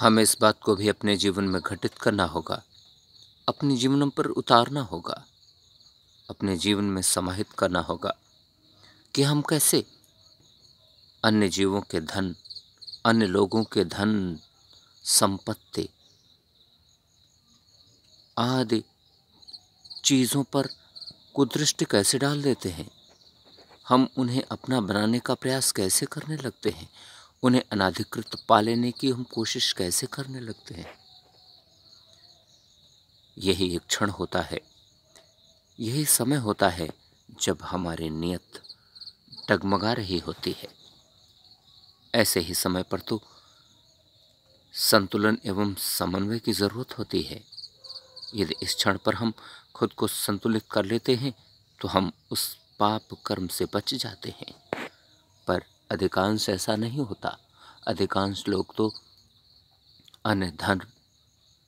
हमें इस बात को भी अपने जीवन में घटित करना होगा अपने जीवन पर उतारना होगा अपने जीवन में समाहित करना होगा कि हम कैसे अन्य जीवों के धन अन्य लोगों के धन संपत्ति आदि चीज़ों पर कुदृष्टि कैसे डाल देते हैं हम उन्हें अपना बनाने का प्रयास कैसे करने लगते हैं उन्हें अनाधिकृत पा लेने की हम कोशिश कैसे करने लगते हैं यही एक क्षण होता है यही समय होता है जब हमारी नियत डगमगा रही होती है ऐसे ही समय पर तो संतुलन एवं समन्वय की ज़रूरत होती है यदि इस क्षण पर हम खुद को संतुलित कर लेते हैं तो हम उस पाप कर्म से बच जाते हैं पर अधिकांश ऐसा नहीं होता अधिकांश लोग तो अन्य धन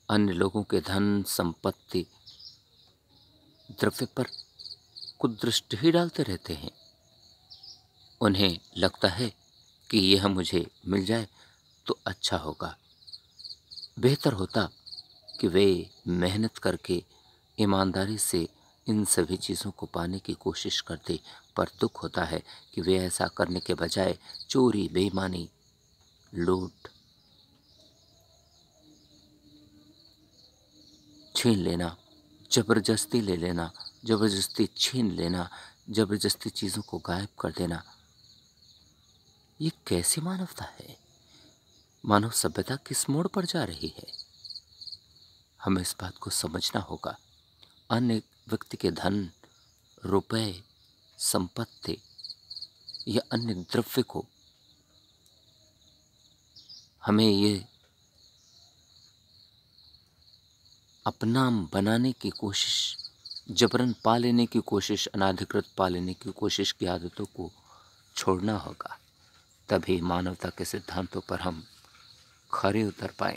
अन्य लोगों के धन संपत्ति द्रव्य पर कुदृष्टि ही डालते रहते हैं उन्हें लगता है कि यह मुझे मिल जाए तो अच्छा होगा बेहतर होता कि वे मेहनत करके ईमानदारी से इन सभी चीज़ों को पाने की कोशिश करते पर दुख होता है कि वे ऐसा करने के बजाय चोरी बेईमानी लूट छीन लेना जबरदस्ती ले लेना जबरदस्ती छीन लेना जबरदस्ती चीज़ों को गायब कर देना ये कैसी मानवता है मानव सभ्यता किस मोड़ पर जा रही है हमें इस बात को समझना होगा अन्य व्यक्ति के धन रुपए संपत्ति या अन्य द्रव्य को हमें ये अपना बनाने की कोशिश जबरन पा लेने की कोशिश अनाधिकृत पा लेने की कोशिश की आदतों को छोड़ना होगा तभी मानवता के सिद्धांतों पर हम खरे उतर पाएंगे